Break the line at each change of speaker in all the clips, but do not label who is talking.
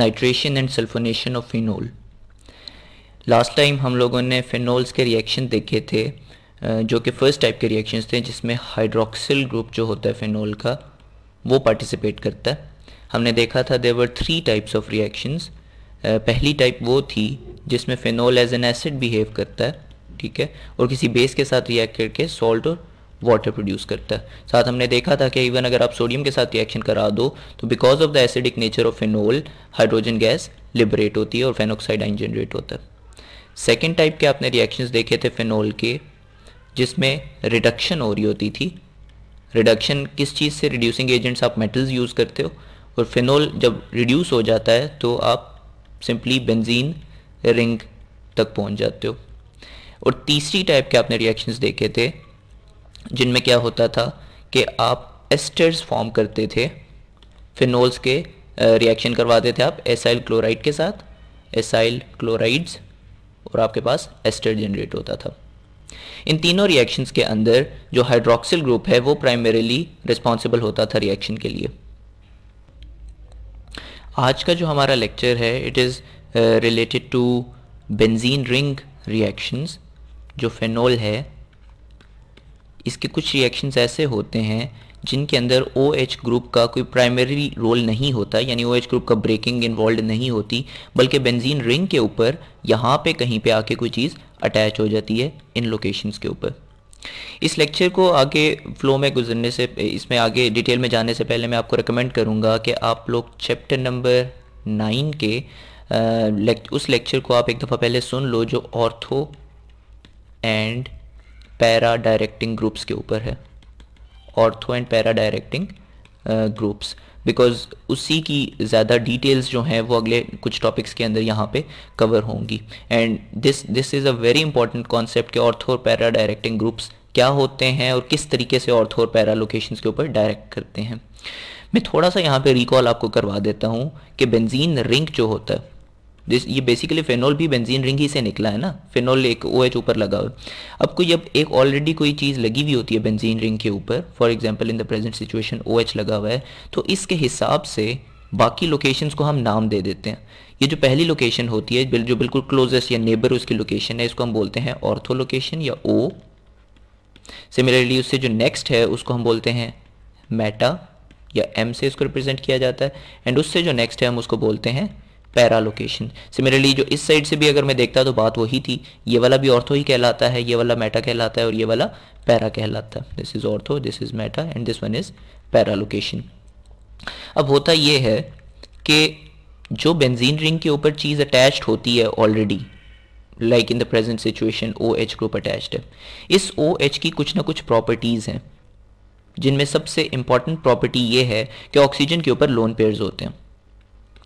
Nitration and sulphonation of phenol last time हम लोगों ने फिनोल्स के रिएक्शन देखे थे जो कि फ़र्स्ट टाइप के रिएक्शंस थे जिसमें हाइड्रोक्सिल ग्रुप जो होता है फिनोल का वो पार्टिसिपेट करता है हमने देखा था there were three types of reactions पहली टाइप वो थी जिसमें phenol as an acid behave करता है ठीक है और किसी बेस के साथ रिएक्ट करके सॉल्ट और वाटर प्रोड्यूस करता है साथ हमने देखा था कि इवन अगर आप सोडियम के साथ रिएक्शन करा दो तो because of the acidic nature of phenol hydrogen gas liberate होती है और फेनोक्साइड आइन जनरेट होता है सेकेंड टाइप के आपने रिएक्शंस देखे थे फिनोल के जिसमें रिडक्शन हो रही होती थी रिडक्शन किस चीज़ से रिड्यूसिंग एजेंट्स आप मेटल्स यूज़ करते हो और फिनोल जब रिड्यूस हो जाता है तो आप सिंपली बेंजीन रिंग तक पहुंच जाते हो और तीसरी टाइप के आपने रिएक्शंस देखे थे जिनमें क्या होता था कि आप एस्टर्स फॉर्म करते थे फिनोल्स के रिएक्शन करवाते थे आप एसाइल क्लोराइड के साथ एसाइल क्लोराइड्स और आपके पास एस्टर जनरेट होता था इन तीनों रिएक्शंस के अंदर जो हाइड्रोक्सिल ग्रुप है वो प्राइमरीली रिस्पॉन्सिबल होता था रिएक्शन के लिए आज का जो हमारा लेक्चर है it is related to benzene ring reactions जो फेनोल है इसके कुछ रिएक्शंस ऐसे होते हैं जिनके अंदर ओ OH ग्रुप का कोई प्राइमरी रोल नहीं होता यानी ओ OH ग्रुप का ब्रेकिंग इन्वॉल्व नहीं होती बल्कि बेंजीन रिंग के ऊपर यहाँ पे कहीं पे आके कोई चीज़ अटैच हो जाती है इन लोकेशंस के ऊपर इस लेक्चर को आगे फ्लो में गुजरने से इसमें आगे डिटेल में जाने से पहले मैं आपको रिकमेंड करूँगा कि आप लोग चैप्टर नंबर नाइन के आ, लेक, उस लेक्चर को आप एक दफ़ा पहले सुन लो जो ortho and para directing groups के ऊपर है ortho and para directing groups because उसी की ज़्यादा डिटेल्स जो हैं वो अगले कुछ टॉपिक्स के अंदर यहाँ पे कवर होंगी and this this is a very important concept कि ऑर्थो और पैरा डायरेक्टिंग ग्रुप्स क्या होते हैं और किस तरीके से ऑर्थो और पैरा लोकेशंस के ऊपर डायरेक्ट करते हैं मैं थोड़ा सा यहाँ पे रिकॉल आपको करवा देता हूँ कि बेंजीन रिंग जो होता है जिस ये बेसिकली फेनोल भी बेंजीन रिंग ही से निकला है ना फेनोल एक ओ OH एच ऊपर लगा हुआ अब कोई जब एक ऑलरेडी कोई चीज़ लगी हुई होती है बेंजीन रिंग के ऊपर for example in the present situation O H लगा हुआ है तो इसके हिसाब से बाकी लोकेशंस को हम नाम दे देते हैं ये जो पहली लोकेशन होती है जो बिल्कुल क्लोजेस्ट या नेबर उसकी लोकेशन है इसको हम बोलते हैं ऑर्थो लोकेशन या ओ सिमिलरली उससे जो नेक्स्ट है उसको हम बोलते हैं मेटा या एम से इसको रिप्रेजेंट किया जाता है एंड उससे जो नेक्स्ट है हम उसको बोलते हैं पैरा लोकेशन सिमिलरली जो इस साइड से भी अगर मैं देखता तो बात वही थी ये वाला भी ऑर्थो ही कहलाता है ये वाला मेटा कहलाता है और ये वाला पैरा कहलाता है this is ortho this is meta and this one is para location अब होता ये है कि जो बेंजीन रिंग के ऊपर चीज़ अटैच्ड होती है already like in the present situation O H group attached है इस ओ एच की कुछ ना कुछ प्रॉपर्टीज़ हैं जिनमें सबसे इंपॉर्टेंट प्रॉपर्टी ये है कि ऑक्सीजन के ऊपर लोन पेयर्स होते हैं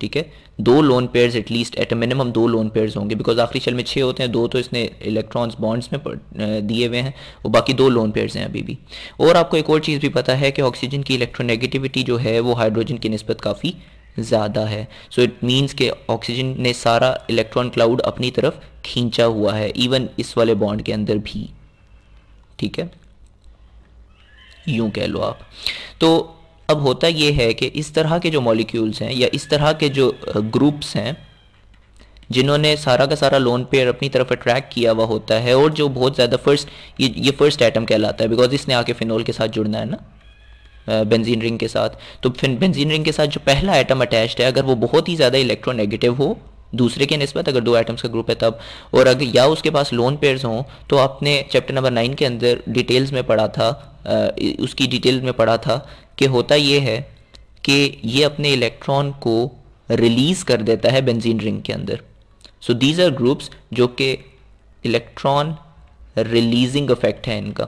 ठीक है दो lone pairs at least at a minimum दो लोन पेयर्स होंगे बिकॉज आखिरी शेल में छः होते हैं दो तो इसने इलेक्ट्रॉन्स बॉन्ड्स में दिए हुए हैं और बाकी दो लोन पेयर्स हैं अभी भी और आपको एक और चीज़ भी पता है कि ऑक्सीजन की इलेक्ट्रोनेगेटिविटी जो है वो हाइड्रोजन की नस्बत काफ़ी ज़्यादा है सो इट मीन्स के ऑक्सीजन ने सारा इलेक्ट्रॉन क्लाउड अपनी तरफ खींचा हुआ है इवन इस वाले बॉन्ड के अंदर भी ठीक है यूं कह लो आप तो अब होता यह है कि इस तरह के जो मॉलिक्यूल्स हैं या इस तरह के जो ग्रुप्स हैं जिन्होंने सारा का सारा लोन पेयर अपनी तरफ अट्रैक्ट किया हुआ होता है और जो बहुत ज़्यादा फर्स्ट ये ये फर्स्ट आइटम कहलाता है बिकॉज इसने आके फिनोल के साथ जुड़ना है ना बेंजीन रिंग के साथ तो फिर बेंजीन रिंग के साथ जो पहला आइटम अटैच्ड है अगर वो बहुत ही ज़्यादा इलेक्ट्रोनेगेटिव हो दूसरे के नस्बत अगर दो आइटम्स का ग्रुप है तब और अगर या उसके पास लोन पेयर्स हों तो आपने चैप्टर नंबर नाइन के अंदर डिटेल्स में पढ़ा था उसकी डिटेल में पढ़ा था कि होता ये है कि ये अपने इलेक्ट्रॉन को रिलीज़ कर देता है बेंजीन रिंग के अंदर सो दीज आर ग्रुप्स जो कि इलेक्ट्रॉन रिलीजिंग इफेक्ट है इनका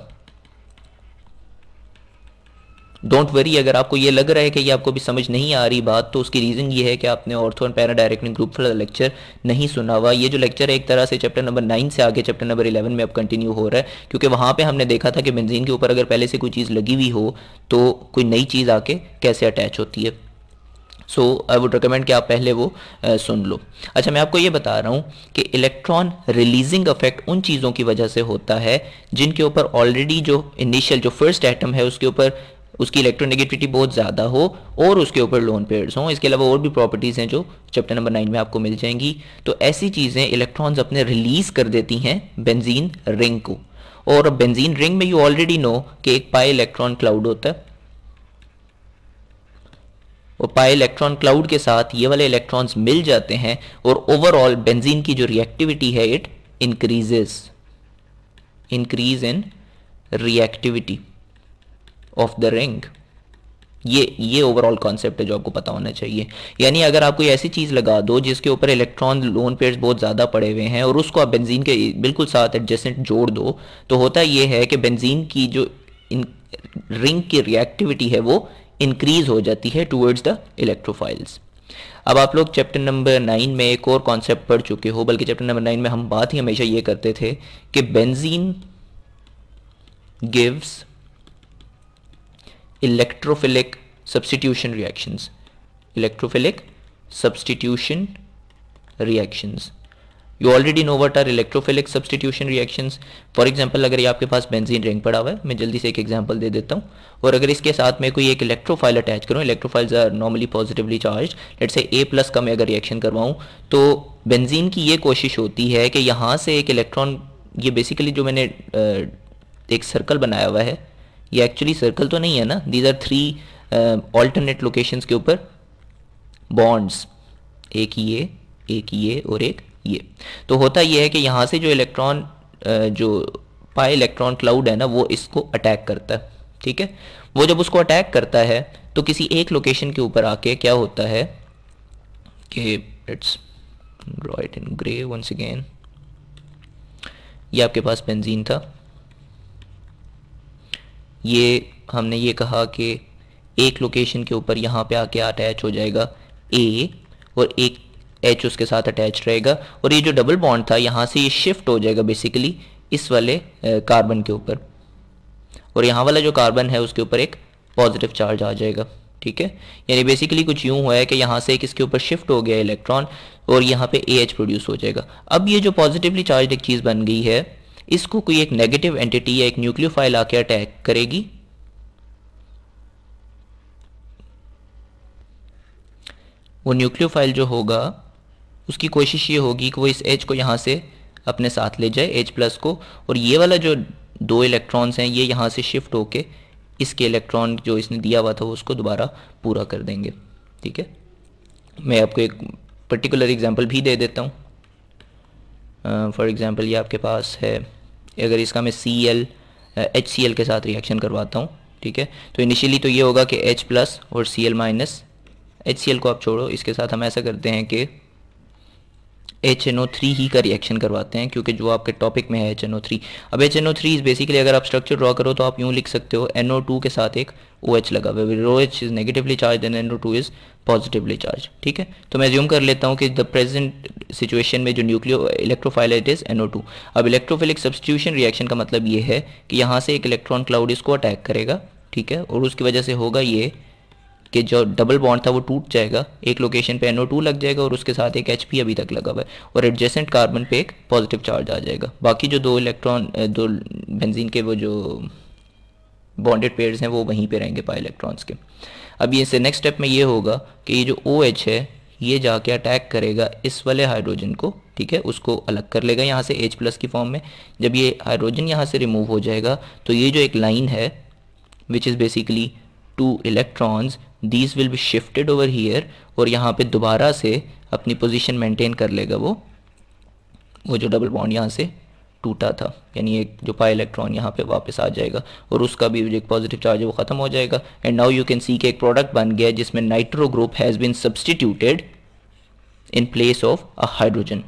डोंट वरी अगर आपको ये लग रहा है कि ये आपको भी समझ नहीं आ रही बात तो उसकी रीज़न ये है कि आपने ortho and para directing group का लेक्चर नहीं सुना हुआ ये जो लेक्चर है एक तरह से चैप्टर नंबर नाइन से आगे चैप्टर नंबर इलेवन में अब कंटिन्यू हो रहा है क्योंकि वहाँ पर हमने देखा था कि बेंजीन के ऊपर अगर पहले से कोई चीज़ लगी हुई हो तो कोई नई चीज़ आके कैसे अटैच होती है सो आई वुड रिकमेंड कि आप पहले वो आ, सुन लो अच्छा मैं आपको ये बता रहा हूँ कि इलेक्ट्रॉन रिलीजिंग इफेक्ट उन चीज़ों की वजह से होता है जिनके ऊपर ऑलरेडी जो इनिशियल जो फर्स्ट एटम है उसके ऊपर उसकी इलेक्ट्रोनेगेटिविटी बहुत ज़्यादा हो और उसके ऊपर लोन पेयर्स हों इसके अलावा और भी प्रॉपर्टीज़ हैं जो चैप्टर नंबर नाइन में आपको मिल जाएंगी तो ऐसी चीज़ें इलेक्ट्रॉन्स अपने रिलीज कर देती हैं बेंजीन रिंग को और बेंजीन रिंग में यू ऑलरेडी नो कि एक पाई इलेक्ट्रॉन क्लाउड होता है और पाए इलेक्ट्रॉन क्लाउड के साथ ये वाले इलेक्ट्रॉन्स मिल जाते हैं और ओवरऑल बेंजीन की जो रिएक्टिविटी है it increases increase in reactivity of the ring ये ये ओवरऑल कॉन्सेप्ट है जो आपको पता होना चाहिए यानी अगर आप कोई ऐसी चीज़ लगा दो जिसके ऊपर इलेक्ट्रॉन लोन पेयर्स बहुत ज़्यादा पड़े हुए हैं और उसको आप बेंजीन के बिल्कुल साथ एडजस्टेंट जोड़ दो तो होता ये है कि बेंजीन की जो इन रिंग की रिएक्टिविटी है वो इंक्रीज हो जाती है टूवर्ड्स द इलेक्ट्रोफाइल्स अब आप लोग चैप्टर नंबर नाइन में एक और कॉन्सेप्ट पढ़ चुके हो बल्कि चैप्टर नंबर नाइन में हम बात ही हमेशा ये करते थे कि benzene gives electrophilic substitution reactions electrophilic substitution reactions you already know what are electrophilic substitution reactions for example अगर ये आपके पास बेंजीन रिंग पड़ा हुआ है मैं जल्दी से एक एग्जाम्पल दे देता हूँ और अगर इसके साथ में कोई एक इलेक्ट्रोफाइल अटैच करूँ electrophiles are normally positively charge let say A plus का मैं अगर रिएक्शन करवाऊँ तो बेंजीन की ये कोशिश होती है कि यहाँ से एक इलेक्ट्रॉन ये बेसिकली जो मैंने एक सर्कल बनाया हुआ है ये एक्चुअली सर्कल तो नहीं है ना these are three alternate locations के ऊपर बॉन्ड्स एक ये एक ये और एक ये तो होता यह है कि यहाँ से जो इलेक्ट्रॉन uh, जो पाई इलेक्ट्रॉन क्लाउड है ना वो इसको अटैक करता है ठीक है वो जब उसको अटैक करता है तो किसी एक लोकेशन के ऊपर आके क्या होता है कि it's draw it in grey once again ये आपके पास बेंजीन था ये हमने ये कहा कि एक लोकेशन के ऊपर यहाँ पे आके अटैच हो जाएगा ए और एक एच उसके साथ अटैच रहेगा और ये जो डबल बॉन्ड था यहाँ से ये शिफ्ट हो जाएगा बेसिकली इस वाले कार्बन के ऊपर और यहाँ वाला जो कार्बन है उसके ऊपर एक पॉजिटिव चार्ज आ जाएगा ठीक है यानी बेसिकली कुछ यूं हुआ है कि यहाँ से इसके ऊपर शिफ्ट हो गया इलेक्ट्रॉन और यहाँ पे ए एच प्रोड्यूस हो जाएगा अब ये जो पॉजिटिवली चार्ज एक चीज़ बन गई है इसको कोई एक नेगेटिव एंटिटी या एक न्यूक्लियोफाइल आके अटैक करेगी वो न्यूक्लियोफाइल जो होगा उसकी कोशिश ये होगी कि वो इस एच को यहाँ से अपने साथ ले जाए एच प्लस को और ये वाला जो दो इलेक्ट्रॉन्स हैं ये यहाँ से शिफ्ट होके इसके इलेक्ट्रॉन जो इसने दिया हुआ था वो उसको दोबारा पूरा कर देंगे ठीक है मैं आपको एक पर्टिकुलर एग्जांपल भी दे देता हूँ फॉर एग्ज़ाम्पल ये आपके पास है अगर इसका मैं C L H C L के साथ रिएक्शन करवाता हूँ ठीक है तो इनिशियली तो ये होगा कि एच प्लस और C L minus H C L को आप छोड़ो इसके साथ हम ऐसा करते हैं कि एच एन ओ थ्री ही का रिएक्शन करवाते हैं क्योंकि जो आपके टॉपिक में है एच एन ओ थ्री अब H N O three is basically अगर आप स्ट्रक्चर ड्रॉ करो तो आप यूँ लिख सकते हो एन ओ टू के साथ एक ओ एच लगा हुआ रो H is negatively charge and N O two is positively charge ठीक है तो मैं ज्यूम कर लेता हूँ कि द प्रेजेंट सिचुएशन में जो nucleo electrophile it is N O two अब इलेक्ट्रोफिलिक सब्सटीट्यूशन रिएक्शन का मतलब ये है कि यहाँ से एक इलेक्ट्रॉन क्लाउड इसको अटैक करेगा ठीक है और उसकी वजह से होगा ये कि जो डबल बॉन्ड था वो टूट जाएगा एक लोकेशन पे एनओ टू लग जाएगा और उसके साथ एक पी अभी तक लगा हुआ है और एडजेसेंट कार्बन पे एक पॉजिटिव चार्ज आ जाएगा बाकी जो दो इलेक्ट्रॉन दो बेंजीन के वो जो बॉन्डेड पेयर्स हैं वो वहीं पे रहेंगे पाई इलेक्ट्रॉन्स के अब ये से नेक्स्ट स्टेप में ये होगा कि ये जो ओ OH है ये जाके अटैक करेगा इस वाले हाइड्रोजन को ठीक है उसको अलग कर लेगा यहाँ से एच प्लस की फॉर्म में जब ये हाइड्रोजन यहाँ से रिमूव हो जाएगा तो ये जो एक लाइन है which is basically two electrons these will be shifted over here और यहाँ पे दोबारा से अपनी पोजीशन मेंटेन कर लेगा वो वो जो डबल बॉन्ड यहाँ से टूटा था यानी एक जो पाई इलेक्ट्रॉन यहाँ पे वापस आ जाएगा और उसका भी जो एक पॉजिटिव चार्ज है वो ख़त्म हो जाएगा and now you can see के एक प्रोडक्ट बन गया जिसमें nitro group has been substituted in place of a hydrogen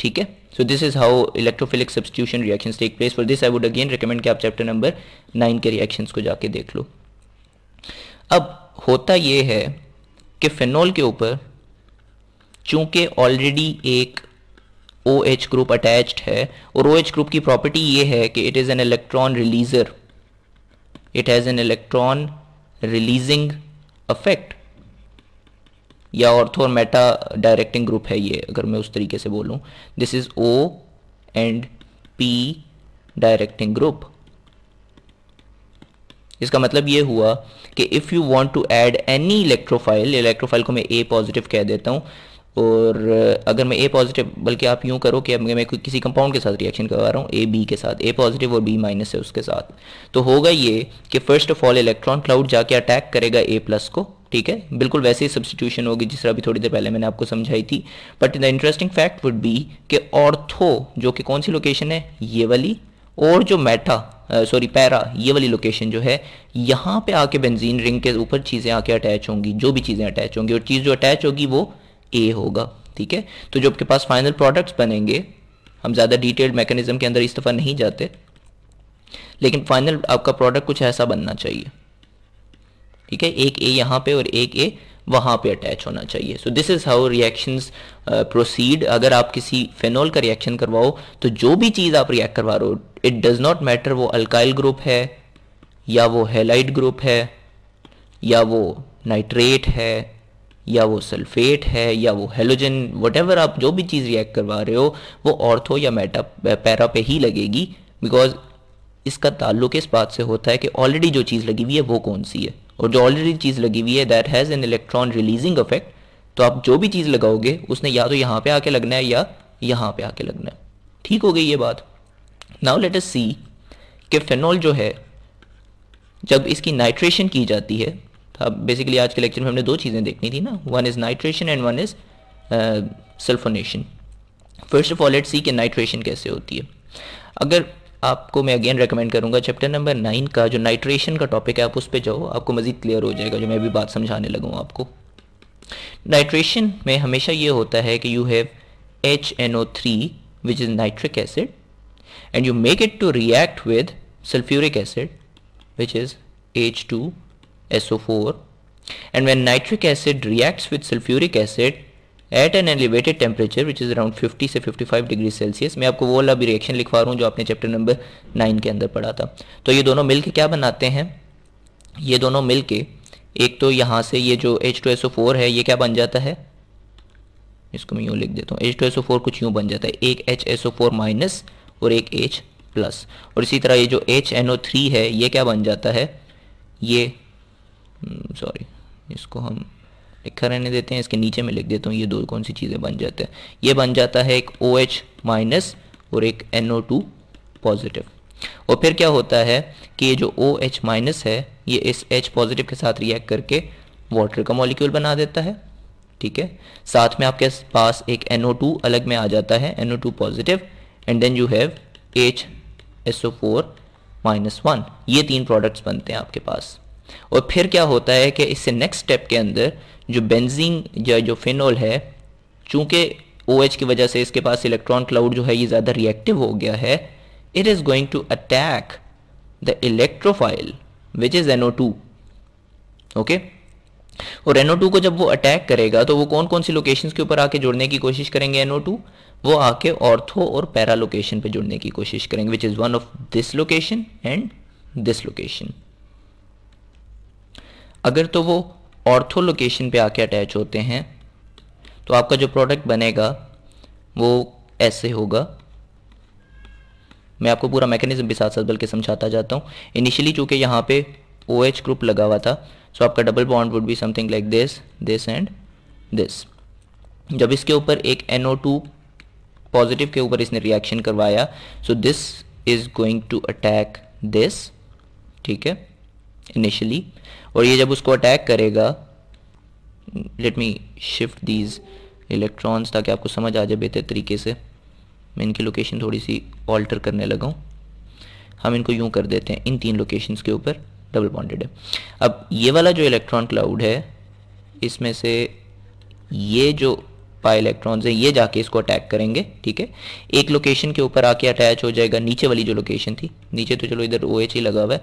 ठीक है so this is how electrophilic substitution reactions take place for this I would again recommend कि आप chapter number nine के रिएक्शंस को जाके देख लो अब होता ये है कि फिनॉल के ऊपर चूंकि ऑलरेडी एक ओ एच ग्रुप अटैच्ड है और ओ एच ग्रुप की प्रॉपर्टी ये है कि it is an electron releaser it has an electron releasing effect या ऑर्थो मेटा डायरेक्टिंग ग्रुप है ये अगर मैं उस तरीके से बोलूँ this is O and P directing group इसका मतलब ये हुआ कि if you want to add any electrophile electrophile को मैं ए पॉजिटिव कह देता हूँ और अगर मैं ए पॉजिटिव बल्कि आप यूँ करो कि मैं किसी कंपाउंड के साथ रिएक्शन करवा रहा हूँ ए बी के साथ ए पॉजिटिव और बी माइनस है उसके साथ तो होगा ये कि first of all electron cloud जाके अटैक करेगा ए प्लस को ठीक है बिल्कुल वैसे ही सब्सटीट्यूशन होगी जिस तरह अभी थोड़ी देर पहले मैंने आपको समझाई थी but the interesting fact would be कि ऑर्थो जो कि कौन सी लोकेशन है ये वाली और जो मैटा सॉरी पैरा ये वाली लोकेशन जो है यहाँ पे आके बेंजीन रिंग के ऊपर चीज़ें आके अटैच होंगी जो भी चीज़ें अटैच होंगी और चीज़ जो अटैच होगी वो ए होगा ठीक है तो जो आपके पास फाइनल प्रोडक्ट्स बनेंगे हम ज़्यादा डिटेल्ड मैकेनिज्म के अंदर इस दफ़ा नहीं जाते लेकिन फाइनल आपका प्रोडक्ट कुछ ऐसा बनना चाहिए ठीक है एक ए यहाँ पे और एक ए वहाँ पे अटैच होना चाहिए so this is how reactions proceed अगर आप किसी फेनोल का रिएक्शन करवाओ तो जो भी चीज़ आप रिएक्ट करवा रहे हो इट डज़ नॉट मैटर वो अल्काइल ग्रुप है या वो हेलाइट ग्रुप है या वो नाइट्रेट है या वो सल्फेट है या वो हेलोजन वट आप जो भी चीज़ रिएक्ट करवा रहे हो वो ऑर्थो या मेटा पैरा uh, पे ही लगेगी बिकॉज इसका ताल्लुक इस बात से होता है कि ऑलरेडी जो चीज़ लगी हुई है वो कौन सी है और जो ऑलरेडी चीज़ लगी हुई है that has an electron releasing effect तो आप जो भी चीज़ लगाओगे उसने या तो यहाँ पे आके लगना है या यहाँ पे आके लगना है ठीक हो गई ये बात नाउ लेट अस सी कि फेनॉल जो है जब इसकी नाइट्रेशन की जाती है तो अब बेसिकली आज के लेक्चर में हमने दो चीज़ें देखनी थी ना one is nitration and one is sulphonation first of all let see कि नाइट्रेशन कैसे होती है अगर आपको मैं अगेन रेकमेंड करूँगा चैप्टर नंबर नाइन का जो नाइट्रेशन का टॉपिक है आप उस पर जाओ आपको मज़ीद क्लियर हो जाएगा जो मैं अभी बात समझाने लगूँ आपको नाइट्रेशन में हमेशा ये होता है कि you have H N O three which is nitric acid and you make it to react with sulphuric acid which is H two S O four and when nitric acid reacts with sulphuric acid at an elevated temperature which is around 50 से 55 degree Celsius मैं आपको वो वाला भी reaction लिखवा रहा हूँ जो आपने चैप्टर नंबर नाइन के अंदर पढ़ा था तो ये दोनों मिल क्या बनाते हैं ये दोनों मिल एक तो यहाँ से ये जो H two S O four है ये क्या बन जाता है इसको मैं यूँ लिख देता हूँ H two S O four कुछ यूँ बन जाता है एक H S O four minus और एक एच प्लस और इसी तरह ये जो एच एन ओ थ्री है ये क्या बन जाता है ये सॉरी हम्म, इसको हम लिखा रहने देते हैं इसके नीचे में लिख देता हूँ ये दो कौन सी चीज़ें बन जाते हैं ये बन जाता है एक ओ एच माइनस और एक एन ओ टू पॉजिटिव और फिर क्या होता है कि ये जो ओ एच माइनस है ये इस एच पॉजिटिव के साथ रिएक्ट करके वाटर का मॉलिक्यूल बना देता है ठीक है साथ में आपके पास एक टू अलग में आ जाता है two positive and then you have H S O four minus one ये तीन प्रोडक्ट्स बनते हैं आपके पास और फिर क्या होता है कि इससे नेक्स्ट स्टेप के अंदर जो बेंजीन या जो फिनोल है चूँकि ओ OH की वजह से इसके पास इलेक्ट्रॉन क्लाउड जो है ये ज़्यादा रिएक्टिव हो गया है it is going to attack the electrophile which is NO two okay और एनओ टू को जब वो अटैक करेगा तो वो कौन कौन सी लोकेशन के ऊपर आके जुड़ने की कोशिश करेंगे एनओ टू वो आके ऑर्थो और पैरा लोकेशन पे जुड़ने की कोशिश करेंगे which is one of this location and this location अगर तो वो ऑर्थो लोकेशन पे आके अटैच होते हैं तो आपका जो प्रोडक्ट बनेगा वो ऐसे होगा मैं आपको पूरा मैकेनिज्म भी साथ साथ बल्कि समझाता जाता हूँ इनिशियली चूंकि यहाँ पे ओ OH ग्रुप लगा हुआ था सो आपका double bond would be something like this this and this जब इसके ऊपर एक NO2 पॉजिटिव के ऊपर इसने रिएक्शन करवाया so this is going to attack this ठीक है इनिशियली और ये जब उसको अटैक करेगा let me shift these electrons ताकि आपको समझ आ जाए बेहतर तरीके से मैं इनकी लोकेशन थोड़ी सी ऑल्टर करने लगाऊँ हम इनको यूँ कर देते हैं इन तीन लोकेशन के ऊपर डबल बॉन्डेड है अब ये वाला जो इलेक्ट्रॉन क्लाउड है इसमें से ये जो पाई इलेक्ट्रॉन्स हैं ये जाके इसको अटैक करेंगे ठीक है एक लोकेशन के ऊपर आके अटैच हो जाएगा नीचे वाली जो लोकेशन थी नीचे तो चलो इधर ओ OH ही लगा हुआ है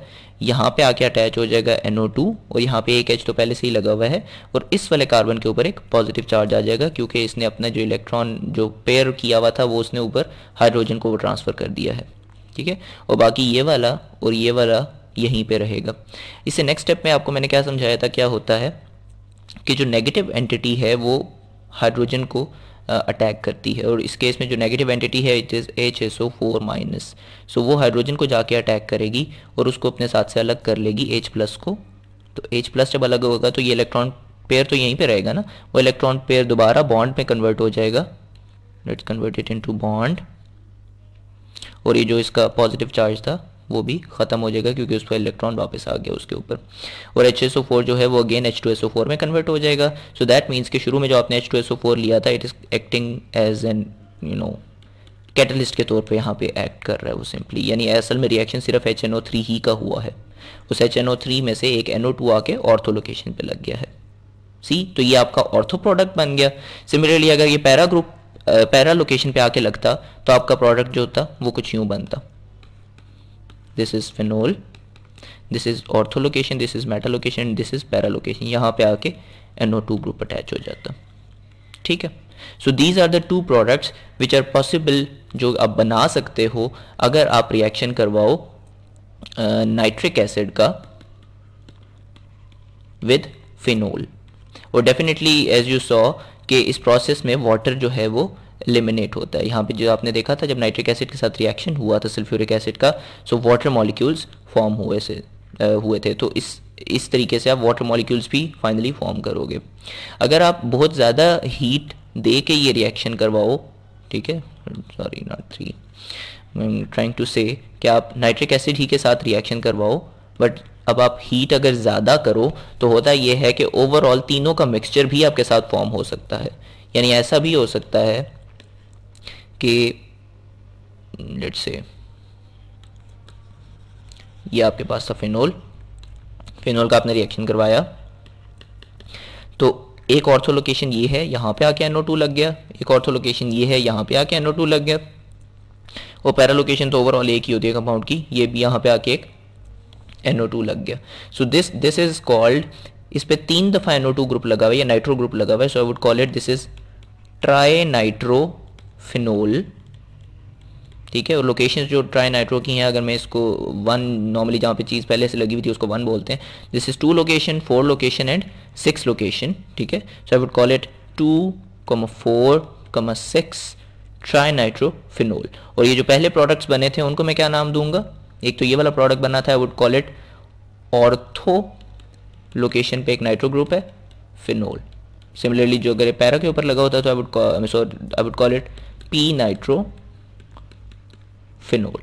यहाँ पे आके अटैच हो जाएगा NO2 और यहाँ पे एक एच तो पहले से ही लगा हुआ है और इस वाले कार्बन के ऊपर एक पॉजिटिव चार्ज आ जाएगा क्योंकि इसने अपना जो इलेक्ट्रॉन जो पेयर किया हुआ था वो उसने ऊपर हाइड्रोजन को ट्रांसफ़र कर दिया है ठीक है और बाकी ये वाला और ये वाला यहीं पर रहेगा इसे नेक्स्ट स्टेप में आपको मैंने क्या समझाया था क्या होता है कि जो नेगेटिव एंटिटी है वो हाइड्रोजन को अटैक करती है और इस केस में जो नेगेटिव एंटिटी है it is H S O four minus so वो हाइड्रोजन को जाके अटैक करेगी और उसको अपने साथ से अलग कर लेगी एच प्लस को तो एच प्लस जब अलग होगा तो ये इलेक्ट्रॉन पेयर तो यहीं पे रहेगा ना वो इलेक्ट्रॉन पेयर दोबारा बॉन्ड में कन्वर्ट हो जाएगा let's convert it into bond और ये जो इसका पॉजिटिव चार्ज था वो भी खत्म हो जाएगा क्योंकि पर इलेक्ट्रॉन वापस आ गया उसके ऊपर और एच एस ओ फोर जो है वो again H two S O four में कन्वर्ट हो जाएगा सो दैट मीन्स कि शुरू में जो आपने H two S O four लिया था it is acting as an you know catalyst के तौर पे यहाँ पे एक्ट कर रहा है वो सिंपली यानी असल में रिएक्शन सिर्फ एच एन ओ थ्री ही का हुआ है उस एच एन ओ थ्री में से एक एन ओ टू आके ऑर्थो लोकेशन पे लग गया है सी तो ये आपका ऑर्थो प्रोडक्ट बन गया सिमिलरली अगर ये पैरा ग्रुप पैरा लोकेशन पे आके लगता तो आपका प्रोडक्ट जो होता वो कुछ यूं बनता this is phenol this is ortho location this is meta location this is para location यहाँ पे आके एनओ टू ग्रुप अटैच हो जाता ठीक है so these are the two products which are possible जो आप बना सकते हो अगर आप रिएक्शन करवाओ नाइट्रिक uh, एसिड का विद फिनोल और डेफिनेटली एज यू सॉ कि इस प्रोसेस में वाटर जो है वो एलिमिनेट होता है यहाँ पे जो आपने देखा था जब नाइट्रिक एसिड के साथ रिएक्शन हुआ था सल्फ्यूरिक एसिड का सो वाटर मॉलिक्यूल्स फॉर्म हुए से हुए थे तो इस इस तरीके से आप वाटर मॉलिक्यूल्स भी फाइनली फॉर्म करोगे अगर आप बहुत ज़्यादा हीट दे के ये रिएक्शन करवाओ ठीक है sorry not three trying to say कि आप नाइट्रिक एसिड ही के साथ रिएक्शन करवाओ बट अब आप हीट अगर ज़्यादा करो तो होता यह है कि ओवरऑल तीनों का मिक्सचर भी आपके साथ फॉर्म हो सकता है यानी ऐसा भी हो सकता है के लेट से ये आपके पास था फिनोल फिनोल का आपने रिएक्शन करवाया तो एक ऑर्थो तो लोकेशन ये है यहाँ पे आके एनओ टू लग गया एक ऑर्थो तो लोकेशन ये है यहाँ पे आके एनओ लग गया और पैरा लोकेशन तो ओवरऑल एक ही होती है कंपाउंड की ये भी यहाँ पे आके एक एनओ टू लग गया so this this is called इस पे तीन दफ़ा एनओ टू ग्रुप लगा हुआ है या नाइट्रो ग्रुप लगा हुआ है so I would call it this is tri nitro phenol ठीक है और लोकेशन जो ट्राई नाइट्रो की हैं अगर मैं इसको वन नॉर्मली जहाँ पे चीज़ पहले से लगी हुई थी उसको वन बोलते हैं this is two location four location and six location ठीक है so I would call it two comma four comma six tri nitrophenol और ये जो पहले प्रोडक्ट्स बने थे उनको मैं क्या नाम दूंगा एक तो ये वाला प्रोडक्ट बना था I would call it ortho location पे एक नाइट्रो ग्रुप है फिनोल सिमिलरली जो अगर पैरा के ऊपर लगा होता है तो I would I would call it nitro phenol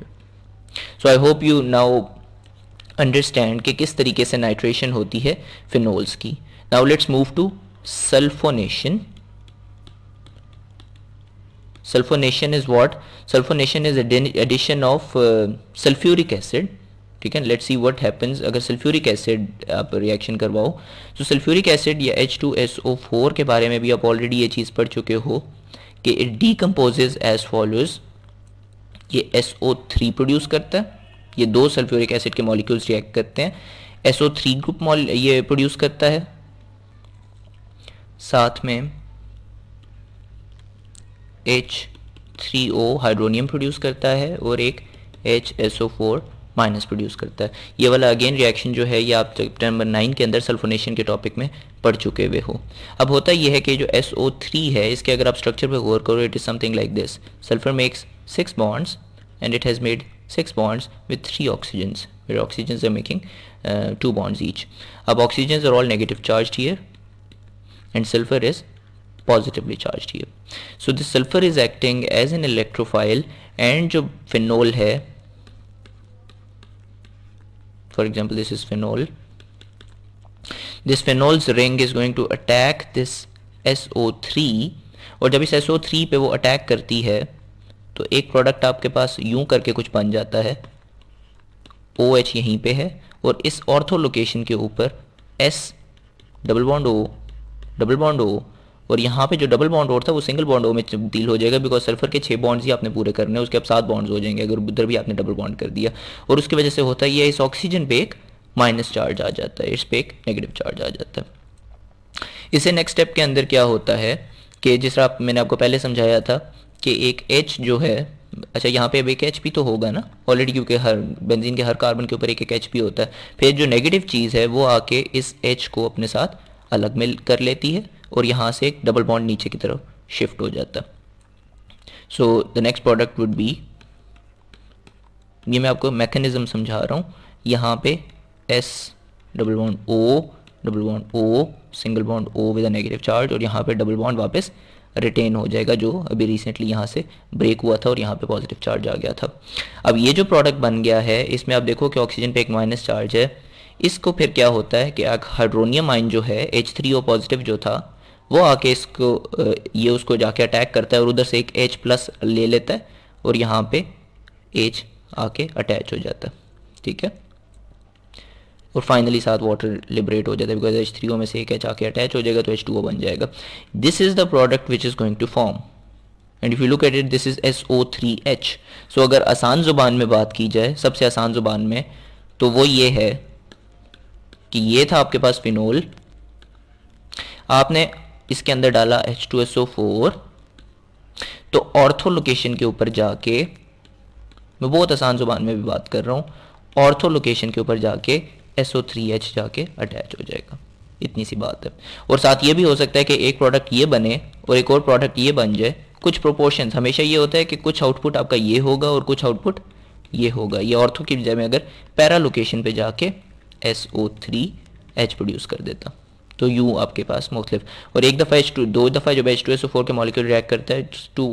so I hope you now understand कि किस तरीके से नाइट्रेशन होती है फिनोल्स की now let's move to sulphonation sulphonation is what sulphonation is addition of sulphuric acid ठीक है लेट्स सी वॉट हैपन्स अगर सल्फ्यूरिक एसिड आप रिएक्शन करवाओ तो सल्फ्यूरिक एसिड या H two S O four के बारे में भी आप ऑलरेडी ये चीज़ पढ़ चुके हो कि इट डीकम्पोजेज एज फॉलोज ये एस ओ थ्री प्रोड्यूस करता है ये दो सल्फ्यूरिक एसिड के मॉलिक्यूल्स रिएक्ट करते हैं एस ओ थ्री ग्रुप ये प्रोड्यूस करता है साथ में H three O hydronium produce करता है और एक H S O four minus produce करता है ये वाला अगेन रिएक्शन जो है ये आप चैप्टर नंबर नाइन के अंदर सल्फोनेशन के टॉपिक में पढ़ चुके हुए हो अब होता यह है कि जो एस ओ थ्री है इसके अगर आप स्ट्रक्चर पर गौर करो it is something like this sulphur makes six bonds and it has made six bonds with three oxygens with oxygen are making two bonds each अब oxygen are all negative charge here and sulphur is is positively charged here. So this sulfur is acting as an electrophile and जो phenol है for example this is phenol this phenol's ring is going to attack this SO3 और जब इस SO3 पे वो attack करती है तो एक प्रोडक्ट आपके पास यूं करके कुछ बन जाता है OH यहीं पे है और इस ऑर्थो लोकेशन के ऊपर S double bond O double bond O और यहाँ पे जो डबल बॉन्ड और था वो सिंगल बॉन्ड ओ में तब्दील हो जाएगा बिकॉज सल्फर के छह बॉन्ड्स ही आपने पूरे करने उसके अब सात बॉन्ड्स हो जाएंगे अगर उधर भी आपने डबल बॉन्ड कर दिया और उसकी वजह से होता है ये इस ऑक्सीजन पे एक माइनस चार्ज आ जाता है इस पे एक नेगेटिव चार्ज आ जाता है इसे नेक्स्ट स्टेप के अंदर क्या होता है कि जिस तरह आप, मैंने आपको पहले समझाया था कि एक एच जो है अच्छा यहाँ पे अब एक एच पी तो होगा ना ऑलरेडी क्योंकि हर बेंजीन के हर कार्बन के ऊपर एक एक एच पी होता है फिर जो नेगेटिव चीज़ है वो आके इस एच को अपने साथ अलग में कर लेती है और यहाँ से एक डबल बॉन्ड नीचे की तरफ शिफ्ट हो जाता so the next product would be ये मैं आपको मैकेनिज्म समझा रहा हूँ यहाँ पे S double bond O double bond O single bond O with a negative charge और यहाँ पे डबल बॉन्ड वापस रिटेन हो जाएगा जो अभी रिसेंटली यहाँ से ब्रेक हुआ था और यहाँ पे पॉजिटिव चार्ज आ गया था अब ये जो प्रोडक्ट बन गया है इसमें आप देखो कि ऑक्सीजन पे एक माइनस चार्ज है इसको फिर क्या होता है कि हाइड्रोनियम आइन जो है एच थ्री ओ पॉजिटिव जो था वो आके इसको ये उसको जाके अटैक करता है और उधर से एक एच प्लस ले लेता है और यहाँ पे एच आके अटैच हो जाता है ठीक है और फाइनली साथ वाटर लिबरेट हो जाता है बिकॉज एच थ्री ओ में से एक एच आके अटैच हो जाएगा तो एच टू ओ बन जाएगा this is the product which is going to form and if you look at it this is S O three H so अगर आसान ज़ुबान में बात की जाए सबसे आसान ज़ुबान में तो वो ये है कि ये था आपके पास फिनोल आपने इसके अंदर डाला H two S O four तो ऑर्थो लोकेशन के ऊपर जाके मैं बहुत आसान जुबान में भी बात कर रहा हूँ ऑर्थो लोकेशन के ऊपर जाके एस ओ थ्री एच जाके अटैच हो जाएगा इतनी सी बात है और साथ ये भी हो सकता है कि एक प्रोडक्ट ये बने और एक और प्रोडक्ट ये बन जाए कुछ प्रोपोर्शन हमेशा ये होता है कि कुछ आउटपुट आपका ये होगा और कुछ आउटपुट ये होगा ये ऑर्थो की बजाय में अगर पैरा लोकेशन पे जाके S O three H produce कर देता तो यू आपके पास मुख्तलिफ और एक दफ़ा एच टू दो दफ़ा जब एच टू एस फोर के मॉलिक्यूल रिएक्ट करता है टू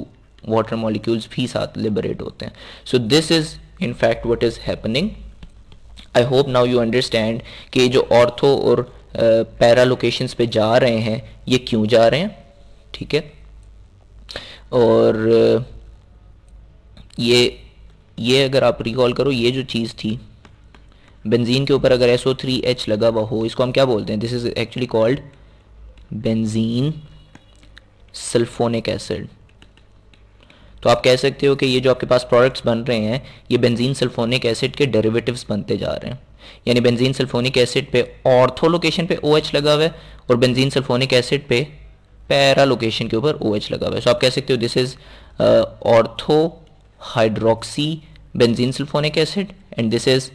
वाटर मॉलिक्यूल्स भी साथ लिबरेट होते हैं so this is in fact what is happening I hope now you understand कि जो ऑर्थो और पैरा लोकेशन पे जा रहे हैं ये क्यों जा रहे हैं ठीक है और ये ये अगर आप रिकॉल करो ये जो चीज़ थी बेंजीन के ऊपर अगर एस थ्री एच लगा हुआ हो इसको हम क्या बोलते हैं this is actually called benzene sulphonic acid तो आप कह सकते हो कि ये जो आपके पास प्रोडक्ट्स बन रहे हैं ये बेंजीन सल्फोनिक एसिड के डेरिवेटिव्स बनते जा रहे हैं यानी बेंजीन सल्फोनिक एसिड पे ऑर्थो लोकेशन पे ओ OH लगा हुआ है और बेंजीन सल्फोनिक एसिड पे पैरा लोकेशन के ऊपर ओ OH लगा हुआ है सो आप कह सकते हो this is ortho hydroxy benzene sulphonic acid and this is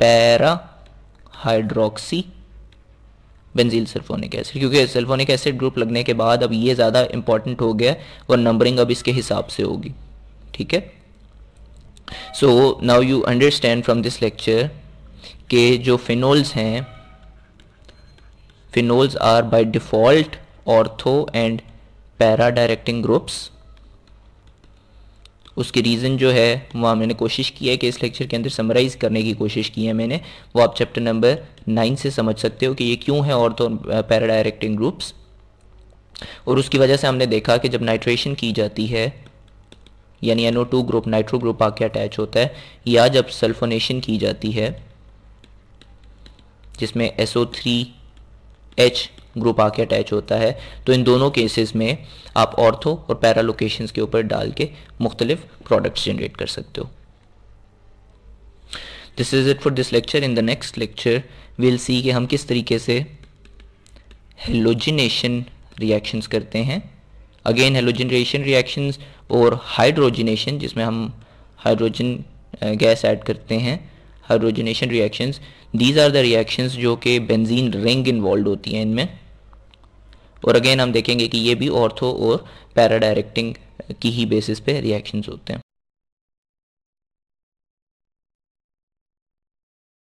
para hydroxy benzyl sulphonic acid क्योंकि सल्फोनिक एसिड ग्रुप लगने के बाद अब ये ज़्यादा इंपॉर्टेंट हो गया और नंबरिंग अब इसके हिसाब से होगी ठीक है so now you understand from this lecture के जो फिनोल्स हैं phenols are by default ortho and para directing groups उसकी रीज़न जो है वहाँ मैंने कोशिश की है कि इस लेक्चर के अंदर समराइज़ करने की कोशिश की है मैंने वो आप चैप्टर नंबर नाइन से समझ सकते हो कि ये क्यों है और तो पैराडायरेक्टिंग ग्रुप्स और उसकी वजह से हमने देखा कि जब नाइट्रेशन की जाती है यानी NO two group nitro group आके अटैच होता है या जब सल्फोनेशन की जाती है जिसमें S O three H group आके अटैच होता है तो इन दोनों केसेस में आप ऑर्थो और पैरा लोकेशंस के ऊपर डाल के मुख्तलिफ प्रोडक्ट्स जनरेट कर सकते हो this is it for this lecture in the next lecture we'll see कि हम किस तरीके से हेलोजिनेशन रिएक्शंस करते हैं अगेन हेलोजिनेशन रिएक्शंस और हाइड्रोजिनेशन जिसमें हम हाइड्रोजन गैस ऐड करते हैं hydrogenation reactions these are the reactions जो कि बेंजीन रिंग इन्वॉल्व होती हैं इनमें और अगेन हम देखेंगे कि ये भी ऑर्थो और पैराडायरेक्टिंग की ही बेसिस पे रिएक्शंस होते हैं